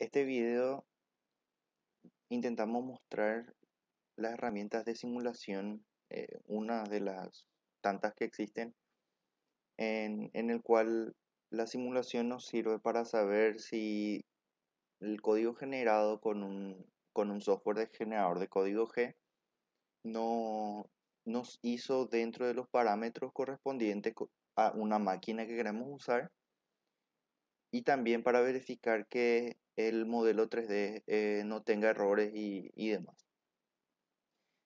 Este video intentamos mostrar las herramientas de simulación, eh, una de las tantas que existen, en, en el cual la simulación nos sirve para saber si el código generado con un, con un software de generador de código G no nos hizo dentro de los parámetros correspondientes a una máquina que queremos usar y también para verificar que el modelo 3D eh, no tenga errores y, demás.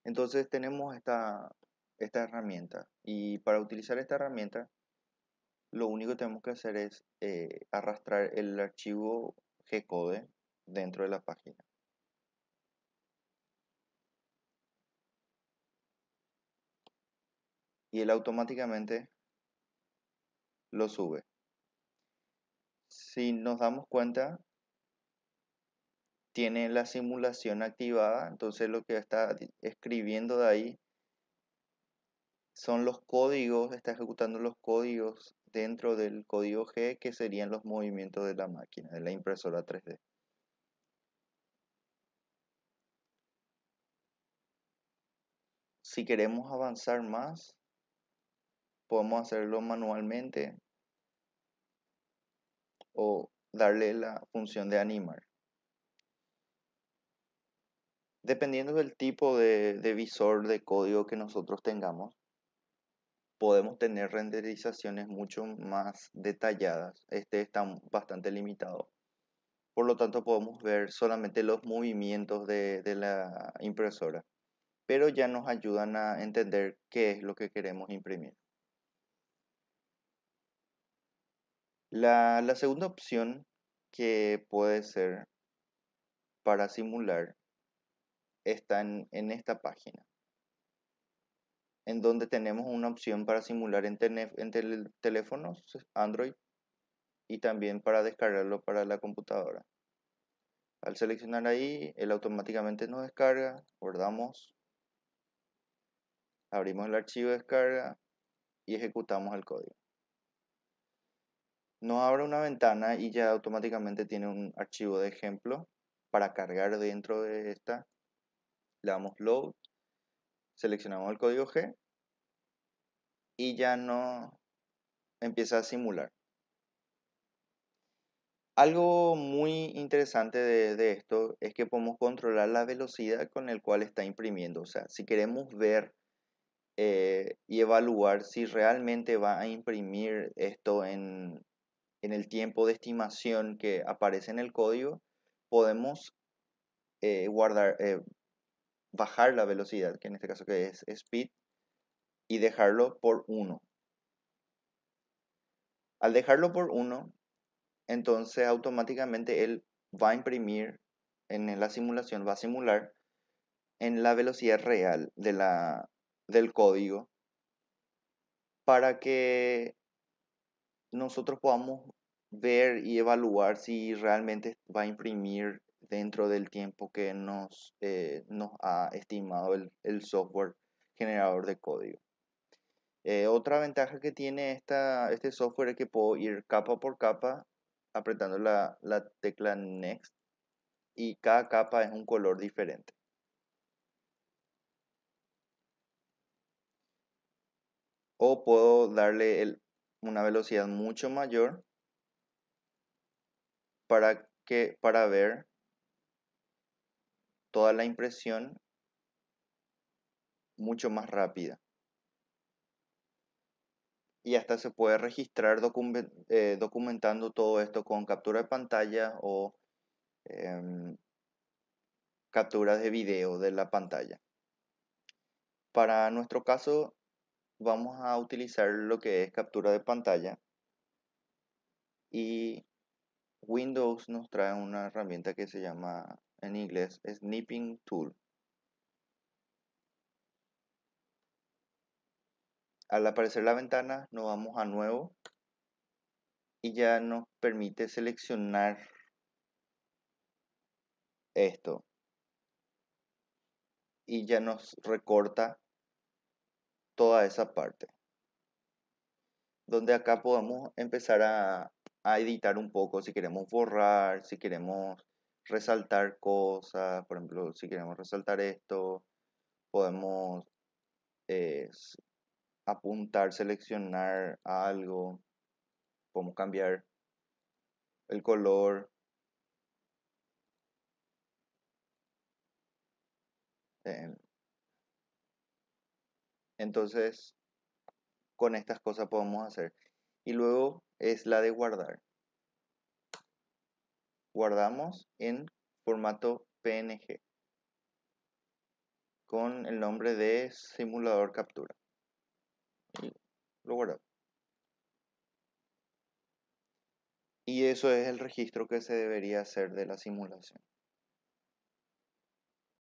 Entonces tenemos esta, herramienta y para utilizar esta herramienta lo único que tenemos que hacer es eh, arrastrar el archivo G-code dentro de la página. Y él automáticamente lo sube si nos damos cuenta, tiene la simulación activada, entonces lo que está escribiendo de ahí son los códigos, está ejecutando los códigos dentro del código G que serían los movimientos de la máquina, de la impresora 3D. Si queremos avanzar más, podemos hacerlo manualmente o darle la función de animar. Dependiendo del tipo de, visor de código que nosotros tengamos, podemos tener renderizaciones mucho más detalladas. Este está bastante limitado. Por lo tanto, podemos ver solamente los movimientos de, la impresora, pero ya nos ayudan a entender qué es lo que queremos imprimir. La, segunda opción que puede ser para simular está en, esta página, en donde tenemos una opción para simular en, teléfonos eh, Android y también para descargarlo para la computadora. Al seleccionar ahí, él automáticamente nos descarga, guardamos, abrimos el archivo de descarga y ejecutamos el código nos abre una ventana y ya automáticamente tiene un archivo de ejemplo para cargar dentro de esta. Le damos load, seleccionamos el código G y ya no empieza a simular. Algo muy interesante de, esto es que podemos controlar la velocidad con la cual está imprimiendo. O sea, si queremos ver eh, y evaluar si realmente va a imprimir esto en en el tiempo de estimación que aparece en el código, podemos eh, guardar, eh, bajar la velocidad, que en este caso que es speed, y dejarlo por 1. Al dejarlo por 1, entonces automáticamente él va a imprimir en la simulación, va a simular en la velocidad real de la, del código para que nosotros podamos ver y evaluar si realmente va a imprimir dentro del tiempo que nos, eh, ha estimado el, software generador de código. Eh, otra ventaja que tiene este software es que puedo ir capa por capa apretando la, la tecla Next y cada capa es un color diferente. O puedo darle el una velocidad mucho mayor para, que, para ver toda la impresión mucho más rápida. Y hasta se puede registrar eh, documentando todo esto con captura de pantalla o em, captura de video de la pantalla. Para nuestro caso vamos a utilizar lo que es captura de pantalla y Windows nos trae una herramienta que se llama en inglés Snipping Tool. Al aparecer la ventana nos vamos a nuevo y ya nos permite seleccionar esto y ya nos recorta toda esa parte. Donde acá podemos empezar a, editar un poco, si queremos borrar, si queremos resaltar cosas, por ejemplo, si queremos resaltar esto, podemos eh, apuntar, seleccionar algo, podemos cambiar el color. Entonces, con estas cosas podemos hacer. Y luego es la de guardar. Guardamos en formato PNG con el nombre de simulador captura. Y lo guardamos. Y eso es el registro que se debería hacer de la simulación.